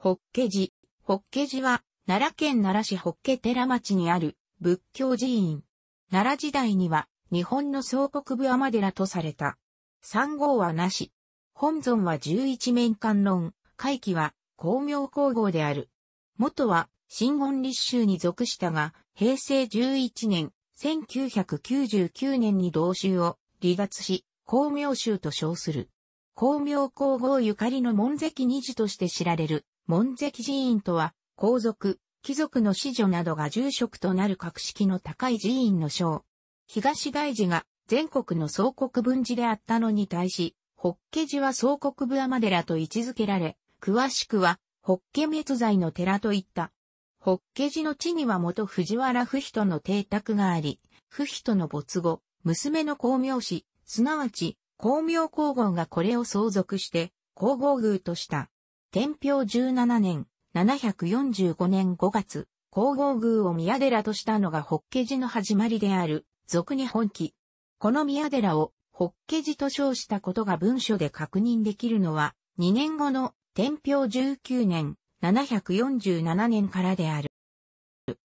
ホッケ寺。ホッケ寺は、奈良県奈良市ホッケ寺町にある仏教寺院。奈良時代には、日本の総国部天寺とされた。三号はなし。本尊は十一面観音、会期は光明皇后である。元は、新言立宗に属したが、平成11年、1999年に同宗を離脱し、光明宗と称する。光明皇后ゆかりの門跡二寺として知られる、門跡寺院とは、皇族、貴族の子女などが住職となる格式の高い寺院の章。東大寺が全国の総国分寺であったのに対し、法華寺は総国部天寺と位置づけられ、詳しくは、法華滅罪の寺といった。法華寺の地には元藤原不人の邸宅があり、不人の没後、娘の光明氏、すなわち、光明皇后がこれを相続して、皇后宮とした。天平17年、745年5月、皇后宮を宮寺としたのが法華寺の始まりである、俗に本記。この宮寺を法華寺と称したことが文書で確認できるのは、2年後の天平19年、747年からである。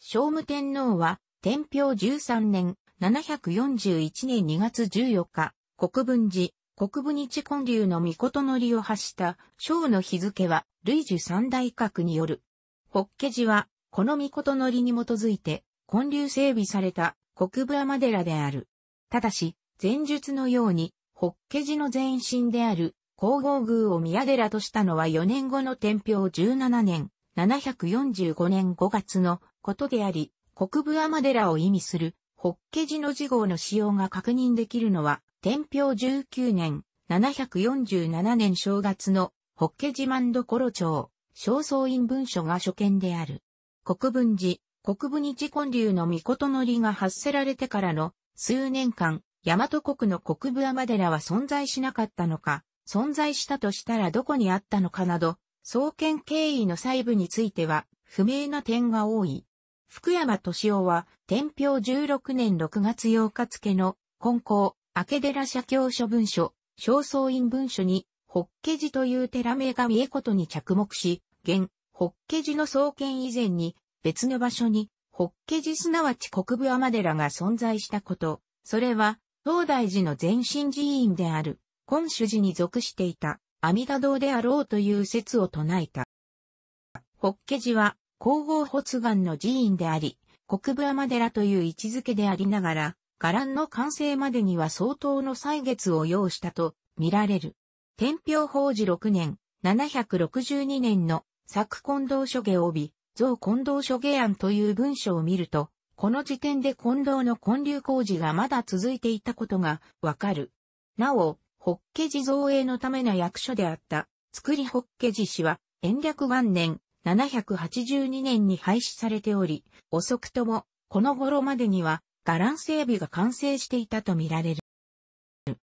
聖武天皇は、天平13年、741年2月14日、国分寺、国分日建立の御事のりを発した、章の日付は、累寿三大閣による。法華寺は、この御事のりに基づいて、建立整備された、国分尼寺である。ただし、前述のように、法華寺の前身である、皇后宮を宮寺としたのは4年後の天平17年、745年5月のことであり、国分尼寺を意味する、法華寺の字号の使用が確認できるのは、天平19年、747年正月の、法華自慢所町、正倉院文書が初見である。国分寺、国分日建流の御事のりが発せられてからの数年間、大和国の国分天寺は存在しなかったのか、存在したとしたらどこにあったのかなど、創建経緯の細部については不明な点が多い。福山敏夫は、天平16年6月8日付の、根校、明寺社教書文書、正倉院文書に、ホッケ寺という寺名が見えことに着目し、現、ホッケ寺の創建以前に、別の場所に、ホッケ寺すなわち国部天寺が存在したこと、それは、東大寺の前身寺院である、今主寺に属していた、阿弥陀堂であろうという説を唱えた。ホッケ寺は、皇后発願の寺院であり、国部天寺という位置づけでありながら、伽藍の完成までには相当の歳月を要したと見られる。天平法治6年、762年の作近藤書下帯、造近藤書下案という文書を見ると、この時点で近藤の建立工事がまだ続いていたことがわかる。なお、法華寺造営のための役所であった、作り法華寺氏は、延暦元年、782年に廃止されており、遅くとも、この頃までには、ラン整備が完成していたとみられる。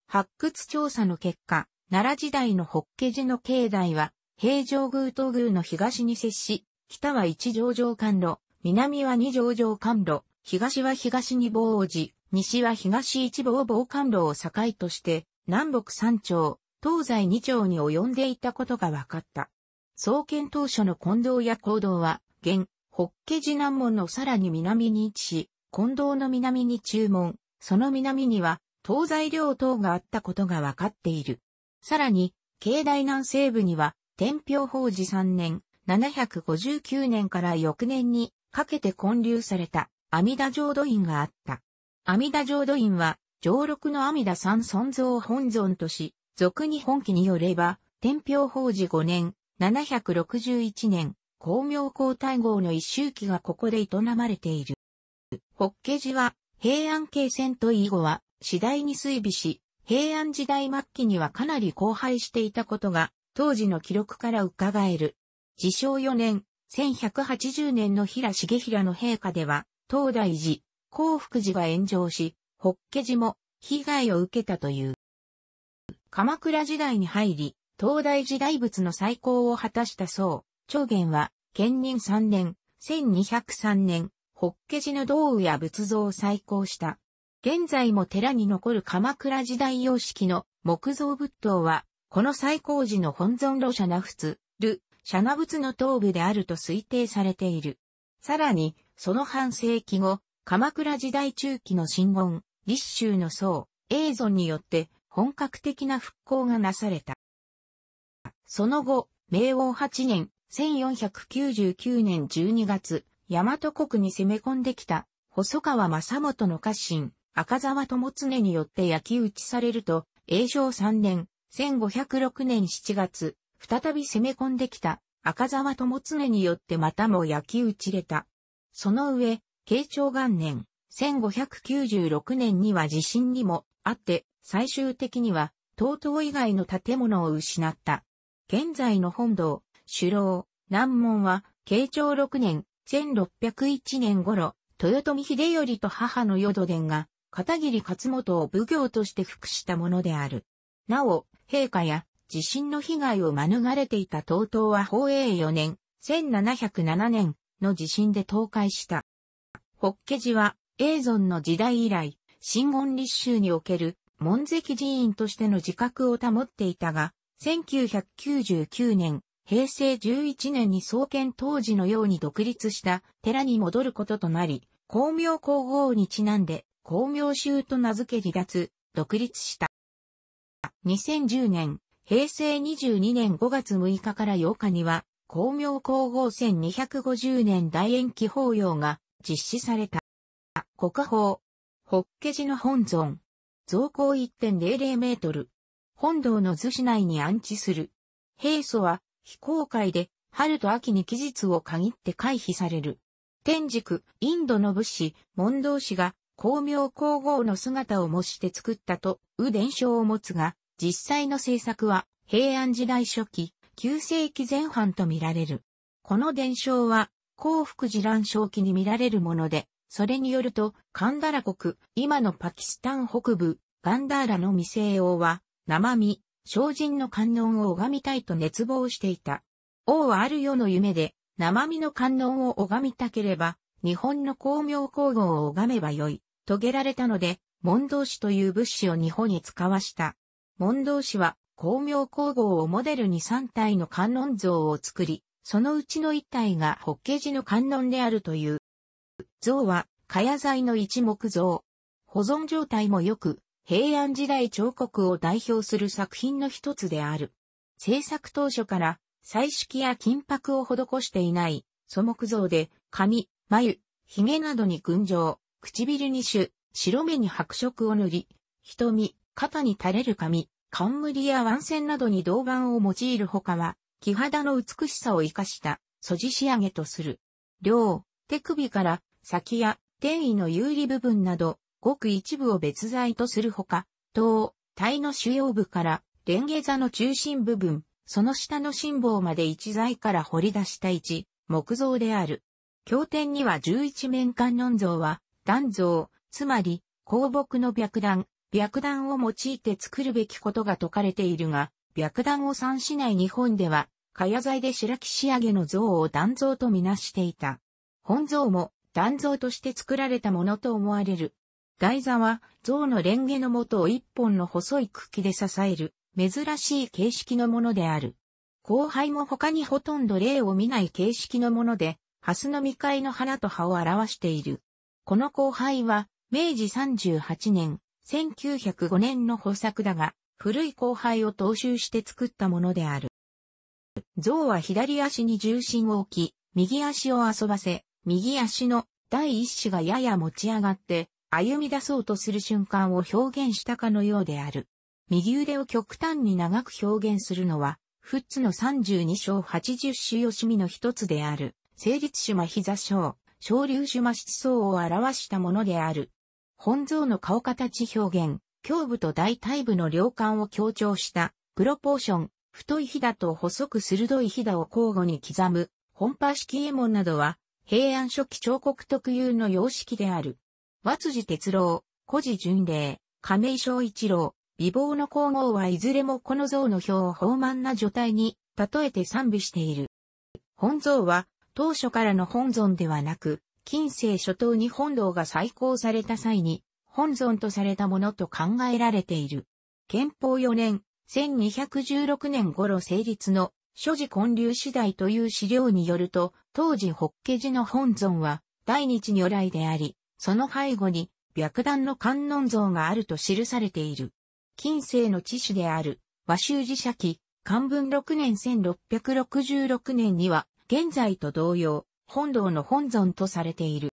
発掘調査の結果、奈良時代の法華寺の境内は、平城宮東宮の東に接し、北は一条城関路、南は二条城関路、東は東二坊王寺、西は東一坊坊関路を境として、南北三町、東西二町に及んでいたことが分かった。創建当初の近道や行動は、現、法華寺南門のさらに南に位置し、近藤の南に注文、その南には東西両等があったことが分かっている。さらに、境内南西部には、天平法寺3年、759年から翌年にかけて建立された阿弥陀浄土院があった。阿弥陀浄土院は、上六の阿弥陀三尊像を本尊とし、俗に本記によれば、天平法寺5年、761年、光明皇太后の一周期がここで営まれている。法華寺は平安京遷と以後は次第に衰微し、平安時代末期にはかなり荒廃していたことが当時の記録から伺える。自称4年、1180年の平重平の陛下では、東大寺、幸福寺が炎上し、法華寺も被害を受けたという。鎌倉時代に入り、東大寺大仏の再興を果たしたう、長元は、建仁3年、1203年、ホッケ寺の道具や仏像を再興した。現在も寺に残る鎌倉時代様式の木造仏塔は、この再興寺の本尊路社那仏、ル、社那仏の頭部であると推定されている。さらに、その半世紀後、鎌倉時代中期の新言、立州の僧、永存によって本格的な復興がなされた。その後、明王8年、1499年12月、大和国に攻め込んできた、細川正元の家臣、赤沢友常によって焼き打ちされると、永正3年、1506年7月、再び攻め込んできた、赤沢友常によってまたも焼き打ちれた。その上、慶長元年、1596年には地震にもあって、最終的には、東東以外の建物を失った。現在の本堂、首楼、南門は、慶長6年、1601年頃、豊臣秀頼と母の淀殿が、片桐勝本を武行として服したものである。なお、陛下や地震の被害を免れていた東東は宝永4年、1707年の地震で倒壊した。法華寺は、永存の時代以来、新言立宗における、門跡寺院としての自覚を保っていたが、1999年、平成11年に創建当時のように独立した寺に戻ることとなり、光明皇后にちなんで、光明宗と名付け離脱、独立した。2010年、平成22年5月6日から8日には、光明皇后1250年大延期法要が実施された。国宝、法華寺の本尊、造高1.00メートル。本堂の図市内に安置する。平素は非公開で、春と秋に期日を限って回避される。天竺、インドの武士、門道士が、光明皇后の姿を模して作ったと、う伝承を持つが、実際の制作は、平安時代初期、旧世紀前半と見られる。この伝承は、幸福寺乱正期に見られるもので、それによると、カンダラ国、今のパキスタン北部、ガンダーラの未成王は、生身、精進の観音を拝みたいと熱望していた。王はある世の夢で、生身の観音を拝みたければ、日本の光明皇后を拝めばよい、遂げられたので、門道士という物資を日本に使わした。門道士は、光明皇后をモデルに3体の観音像を作り、そのうちの1体が法華寺の観音であるという。像は、茅材の一木像。保存状態も良く、平安時代彫刻を代表する作品の一つである。制作当初から、彩色や金箔を施していない素木像で、髪、眉、髭などに群青、唇に種、白目に白色を塗り、瞳、肩に垂れる髪、冠や腕線などに銅板を用いるほかは、木肌の美しさを生かした素地仕上げとする。両、手首から先や天衣の有利部分など、ごく一部を別材とするほか、塔、体の主要部から、レンゲ座の中心部分、その下の心房まで一材から掘り出した一、木造である。経典には十一面観音像は、断像、つまり、香木の白弾、白弾を用いて作るべきことが説かれているが、白弾をしない日本では、かや材で白木仕上げの像を断像とみなしていた。本像も断像として作られたものと思われる。台座は、象のレンゲの元を一本の細い茎で支える、珍しい形式のものである。後輩も他にほとんど例を見ない形式のもので、ハスの未開の花と葉を表している。この後輩は、明治38年、1905年の補作だが、古い後輩を踏襲して作ったものである。象は左足に重心を置き、右足を遊ばせ、右足の第一子がやや持ち上がって、歩み出そうとする瞬間を表現したかのようである。右腕を極端に長く表現するのは、フッツの32章80種よしみの一つである、成立種魔膝章、昇竜種魔思想を表したものである。本像の顔形表現、胸部と大体部の両感を強調した、プロポーション、太いひだと細く鋭いひを交互に刻む、本波式絵門などは、平安初期彫刻特有の様式である。松寺哲郎、古寺淳礼、亀井昭一郎、美貌の皇后はいずれもこの像の表を豊満な女体に、例えて賛美している。本像は、当初からの本尊ではなく、近世初頭に本堂が再興された際に、本尊とされたものと考えられている。憲法4年、1216年頃成立の諸事建立次第という資料によると、当時北家寺の本尊は、大日如来であり、その背後に、白檀の観音像があると記されている。近世の知史である、和州寺社記、漢文6年1666年には、現在と同様、本堂の本尊とされている。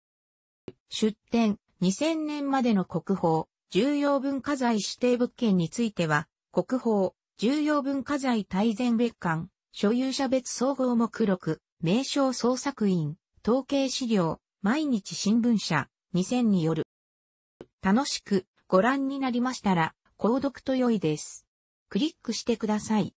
出典、2000年までの国宝、重要文化財指定物件については、国宝、重要文化財大全別館、所有者別総合目録、名称創作員、統計資料、毎日新聞社、2000による。楽しくご覧になりましたら、購読と良いです。クリックしてください。